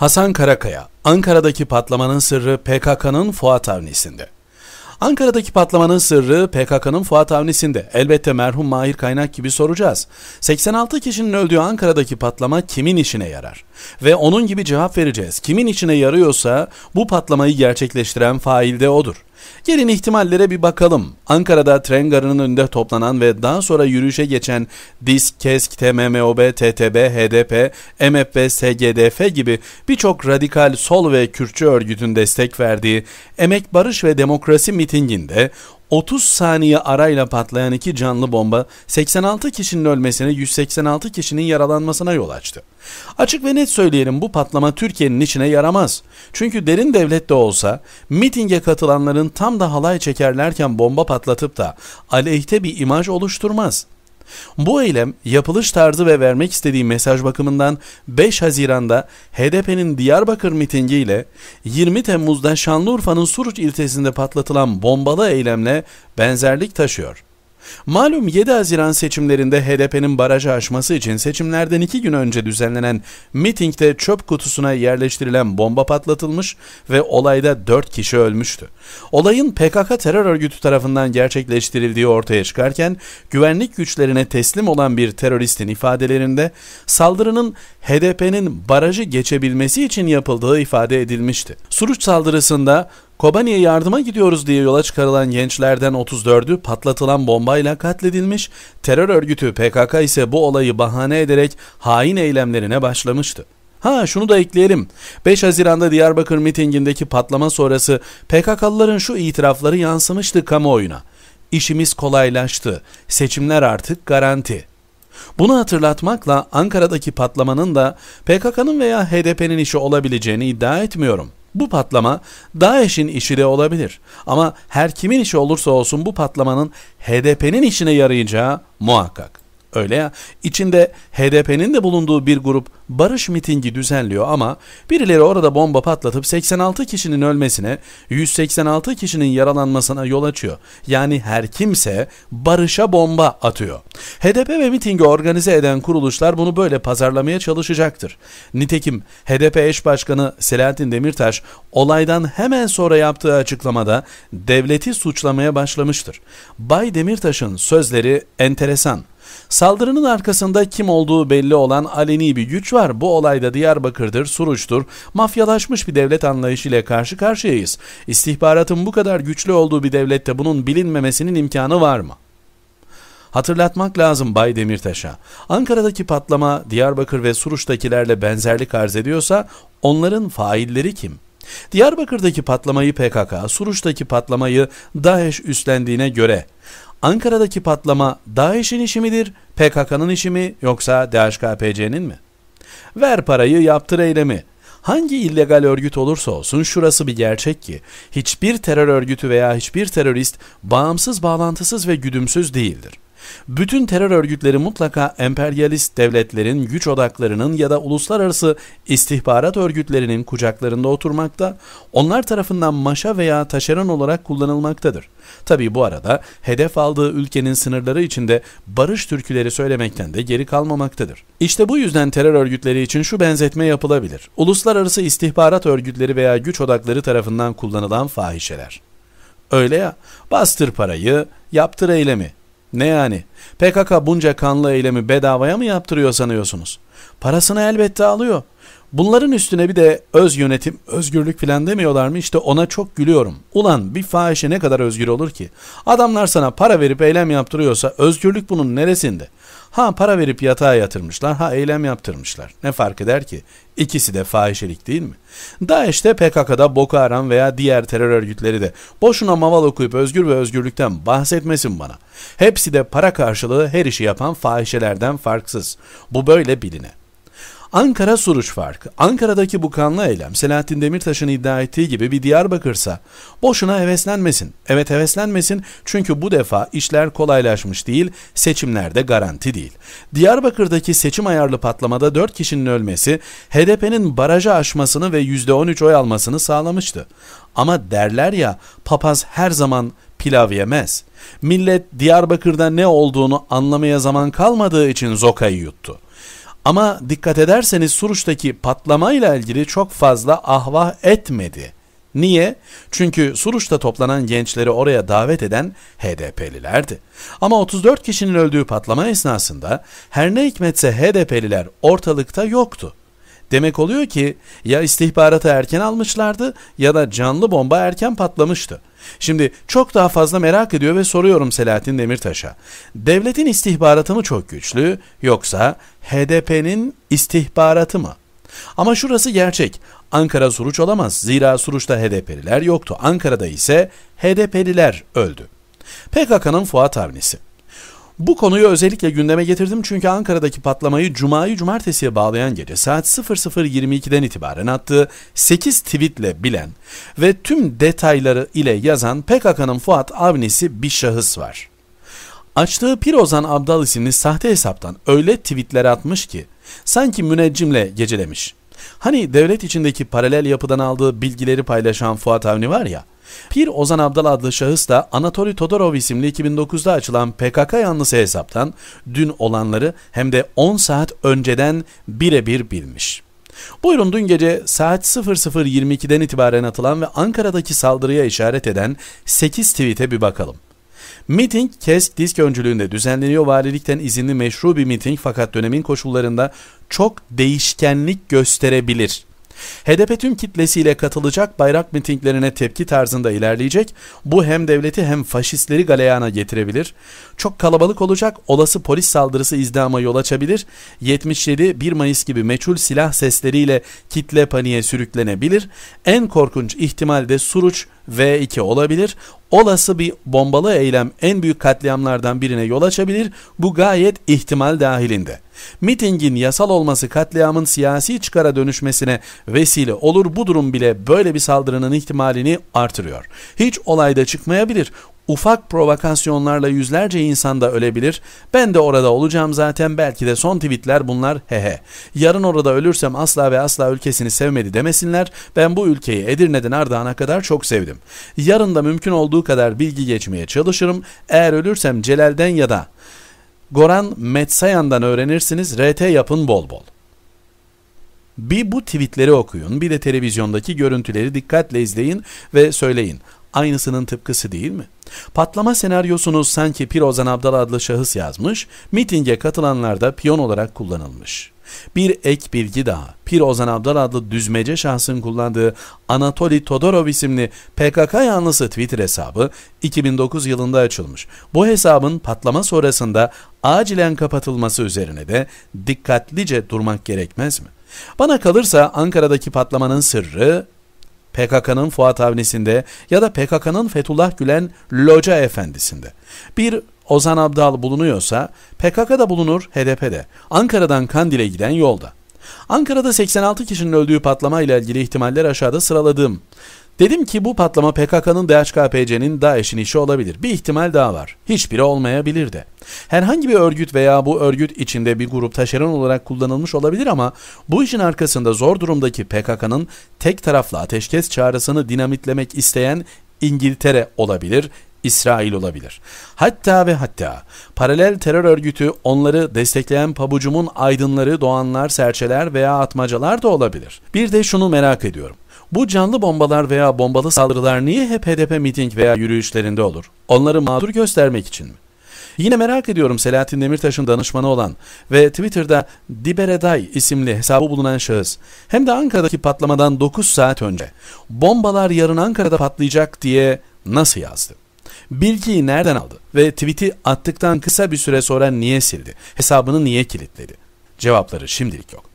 Hasan Karakaya, Ankara'daki patlamanın sırrı PKK'nın Fuat Avni'sinde. Ankara'daki patlamanın sırrı PKK'nın Fuat Avni'sinde. Elbette merhum Mahir Kaynak gibi soracağız. 86 kişinin öldüğü Ankara'daki patlama kimin işine yarar? Ve onun gibi cevap vereceğiz. Kimin işine yarıyorsa bu patlamayı gerçekleştiren fail de odur. Gelin ihtimallere bir bakalım. Ankara'da tren garının önünde toplanan ve daha sonra yürüyüşe geçen DİSK, KESK, TMMOB, TTB, HDP, MHP, SGDF gibi birçok radikal sol ve Kürtçü örgütün destek verdiği Emek Barış ve Demokrasi mitinginde 30 saniye arayla patlayan iki canlı bomba 86 kişinin ölmesine 186 kişinin yaralanmasına yol açtı. Açık ve net söyleyelim bu patlama Türkiye'nin içine yaramaz. Çünkü derin devlet de olsa mitinge katılanların tam da halay çekerlerken bomba patlatıp da aleyhte bir imaj oluşturmaz. Bu eylem yapılış tarzı ve vermek istediği mesaj bakımından 5 Haziran'da HDP'nin Diyarbakır mitingiyle 20 Temmuz'da Şanlıurfa'nın Suruç ilçesinde patlatılan bombalı eylemle benzerlik taşıyor. Malum 7 Haziran seçimlerinde HDP'nin barajı aşması için seçimlerden 2 gün önce düzenlenen mitingde çöp kutusuna yerleştirilen bomba patlatılmış ve olayda 4 kişi ölmüştü. Olayın PKK terör örgütü tarafından gerçekleştirildiği ortaya çıkarken güvenlik güçlerine teslim olan bir teröristin ifadelerinde saldırının HDP'nin barajı geçebilmesi için yapıldığı ifade edilmişti. Suruç saldırısında Kobani'ye yardıma gidiyoruz diye yola çıkarılan gençlerden 34'ü patlatılan bombayla katledilmiş, terör örgütü PKK ise bu olayı bahane ederek hain eylemlerine başlamıştı. Ha şunu da ekleyelim. 5 Haziran'da Diyarbakır mitingindeki patlama sonrası PKK'lıların şu itirafları yansımıştı kamuoyuna. İşimiz kolaylaştı. Seçimler artık garanti. Bunu hatırlatmakla Ankara'daki patlamanın da PKK'nın veya HDP'nin işi olabileceğini iddia etmiyorum. Bu patlama DAEŞ'in işi de olabilir. Ama her kimin işi olursa olsun bu patlamanın HDP'nin işine yarayacağı muhakkak. Öyle ya içinde HDP'nin de bulunduğu bir grup barış mitingi düzenliyor ama birileri orada bomba patlatıp 86 kişinin ölmesine 186 kişinin yaralanmasına yol açıyor. Yani her kimse barışa bomba atıyor. HDP ve mitingi organize eden kuruluşlar bunu böyle pazarlamaya çalışacaktır. Nitekim HDP eş başkanı Selahattin Demirtaş olaydan hemen sonra yaptığı açıklamada devleti suçlamaya başlamıştır. Bay Demirtaş'ın sözleri enteresan. Saldırının arkasında kim olduğu belli olan aleni bir güç var. Bu olayda Diyarbakır'dır, Suruç'tur. Mafyalaşmış bir devlet anlayışı ile karşı karşıyayız. İstihbaratın bu kadar güçlü olduğu bir devlette bunun bilinmemesinin imkanı var mı? Hatırlatmak lazım Bay Demirtaş'a. Ankara'daki patlama Diyarbakır ve Suruç'takilerle benzerlik arz ediyorsa onların failleri kim?'' Diyarbakır'daki patlamayı PKK, Suruç'taki patlamayı DAEŞ üstlendiğine göre Ankara'daki patlama DAEŞ'in işi midir, PKK'nın işi mi yoksa DHKPC'nin mi? Ver parayı yaptır eylemi. Hangi illegal örgüt olursa olsun şurası bir gerçek ki hiçbir terör örgütü veya hiçbir terörist bağımsız, bağlantısız ve güdümsüz değildir. Bütün terör örgütleri mutlaka emperyalist devletlerin, güç odaklarının ya da uluslararası istihbarat örgütlerinin kucaklarında oturmakta, onlar tarafından maşa veya taşeron olarak kullanılmaktadır. Tabi bu arada hedef aldığı ülkenin sınırları içinde barış türküleri söylemekten de geri kalmamaktadır. İşte bu yüzden terör örgütleri için şu benzetme yapılabilir. Uluslararası istihbarat örgütleri veya güç odakları tarafından kullanılan fahişeler. Öyle ya, bastır parayı, yaptır eylemi, ne yani? PKK bunca kanlı eylemi bedavaya mı yaptırıyor sanıyorsunuz? Parasını elbette alıyor. Bunların üstüne bir de öz yönetim, özgürlük filan demiyorlar mı? İşte ona çok gülüyorum. Ulan bir fahişe ne kadar özgür olur ki? Adamlar sana para verip eylem yaptırıyorsa özgürlük bunun neresinde? Ha para verip yatağa yatırmışlar, ha eylem yaptırmışlar. Ne fark eder ki? İkisi de fahişelik değil mi? DAEŞ'te PKK'da Boko Haram veya diğer terör örgütleri de boşuna maval okuyup özgür ve özgürlükten bahsetmesin bana. Hepsi de para karşılığı her işi yapan fahişelerden farksız. Bu böyle biline. Ankara Suruç Farkı. Ankara'daki bu kanlı eylem Selahattin Demirtaş'ın iddia ettiği gibi bir Diyarbakır'sa boşuna heveslenmesin. Evet heveslenmesin çünkü bu defa işler kolaylaşmış değil, seçimlerde garanti değil. Diyarbakır'daki seçim ayarlı patlamada 4 kişinin ölmesi HDP'nin barajı aşmasını ve %13 oy almasını sağlamıştı. Ama derler ya papaz her zaman pilav yemez. Millet Diyarbakır'da ne olduğunu anlamaya zaman kalmadığı için zokayı yuttu. Ama dikkat ederseniz Suruç'taki patlamayla ilgili çok fazla ahva etmedi. Niye? Çünkü Suruç'ta toplanan gençleri oraya davet eden HDP'lilerdi. Ama 34 kişinin öldüğü patlama esnasında her ne hikmetse HDP'liler ortalıkta yoktu. Demek oluyor ki ya istihbaratı erken almışlardı ya da canlı bomba erken patlamıştı. Şimdi çok daha fazla merak ediyor ve soruyorum Selahattin Demirtaş'a. Devletin istihbaratı mı çok güçlü yoksa HDP'nin istihbaratı mı? Ama şurası gerçek. Ankara Suruç olamaz. Zira Suruç'ta HDP'liler yoktu. Ankara'da ise HDP'liler öldü. PKK'nın Fuat Avnisi. Bu konuyu özellikle gündeme getirdim çünkü Ankara'daki patlamayı Cuma'yı Cumartesi'ye bağlayan gece saat 00.22'den itibaren attığı 8 tweetle bilen ve tüm detayları ile yazan PKK'nın Fuat Avnisi bir şahıs var. Açtığı Pirozan Abdal isimli sahte hesaptan öyle tweetler atmış ki sanki müneccimle gecelemiş. Hani devlet içindeki paralel yapıdan aldığı bilgileri paylaşan Fuat Avni var ya Pir Ozan Abdal adlı şahıs da Anatoly Todorov isimli 2009'da açılan PKK yanlısı hesaptan dün olanları hem de 10 saat önceden birebir bilmiş. Buyurun dün gece saat 00.22'den itibaren atılan ve Ankara'daki saldırıya işaret eden 8 tweet'e bir bakalım. Miting KESK disk öncülüğünde düzenleniyor. Valilikten izinli meşru bir miting fakat dönemin koşullarında çok değişkenlik gösterebilir HDP tüm kitlesiyle katılacak bayrak mitinglerine tepki tarzında ilerleyecek. Bu hem devleti hem faşistleri galeyana getirebilir. Çok kalabalık olacak, olası polis saldırısı izdama yol açabilir. 77 1 Mayıs gibi meçhul silah sesleriyle kitle paniğe sürüklenebilir. En korkunç ihtimalde Suruç V2 olabilir. Olası bir bombalı eylem en büyük katliamlardan birine yol açabilir. Bu gayet ihtimal dahilinde. Mitingin yasal olması katliamın siyasi çıkara dönüşmesine vesile olur. Bu durum bile böyle bir saldırının ihtimalini artırıyor. Hiç olayda çıkmayabilir ufak provokasyonlarla yüzlerce insan da ölebilir. Ben de orada olacağım zaten belki de son tweetler bunlar hehe. Yarın orada ölürsem asla ve asla ülkesini sevmedi demesinler. Ben bu ülkeyi Edirne'den Ardahan'a kadar çok sevdim. Yarın da mümkün olduğu kadar bilgi geçmeye çalışırım. Eğer ölürsem Celal'den ya da Goran Metsayan'dan öğrenirsiniz. RT yapın bol bol. Bir bu tweetleri okuyun, bir de televizyondaki görüntüleri dikkatle izleyin ve söyleyin. Aynısının tıpkısı değil mi? Patlama senaryosunu sanki Pirozan Abdal adlı şahıs yazmış, mitinge katılanlar da piyon olarak kullanılmış.'' Bir ek bilgi daha. Pir Ozan Abdal adlı düzmece şahsın kullandığı Anatoli Todorov isimli PKK yanlısı Twitter hesabı 2009 yılında açılmış. Bu hesabın patlama sonrasında acilen kapatılması üzerine de dikkatlice durmak gerekmez mi? Bana kalırsa Ankara'daki patlamanın sırrı PKK'nın Fuat Avni'sinde ya da PKK'nın Fethullah Gülen Loca Efendisi'nde. Bir Ozan Abdal bulunuyorsa PKK'da bulunur HDP'de. Ankara'dan Kandil'e giden yolda. Ankara'da 86 kişinin öldüğü patlama ile ilgili ihtimaller aşağıda sıraladım. Dedim ki bu patlama PKK'nın DHKPC'nin DAEŞ'in işi olabilir. Bir ihtimal daha var. Hiçbiri olmayabilir de. Herhangi bir örgüt veya bu örgüt içinde bir grup taşeron olarak kullanılmış olabilir ama bu işin arkasında zor durumdaki PKK'nın tek taraflı ateşkes çağrısını dinamitlemek isteyen İngiltere olabilir, İsrail olabilir. Hatta ve hatta paralel terör örgütü onları destekleyen pabucumun aydınları, doğanlar, serçeler veya atmacalar da olabilir. Bir de şunu merak ediyorum. Bu canlı bombalar veya bombalı saldırılar niye hep HDP miting veya yürüyüşlerinde olur? Onları mağdur göstermek için mi? Yine merak ediyorum Selahattin Demirtaş'ın danışmanı olan ve Twitter'da Dibereday isimli hesabı bulunan şahıs hem de Ankara'daki patlamadan 9 saat önce bombalar yarın Ankara'da patlayacak diye nasıl yazdı? Bilgiyi nereden aldı? Ve tweet'i attıktan kısa bir süre sonra niye sildi? Hesabını niye kilitledi? Cevapları şimdilik yok.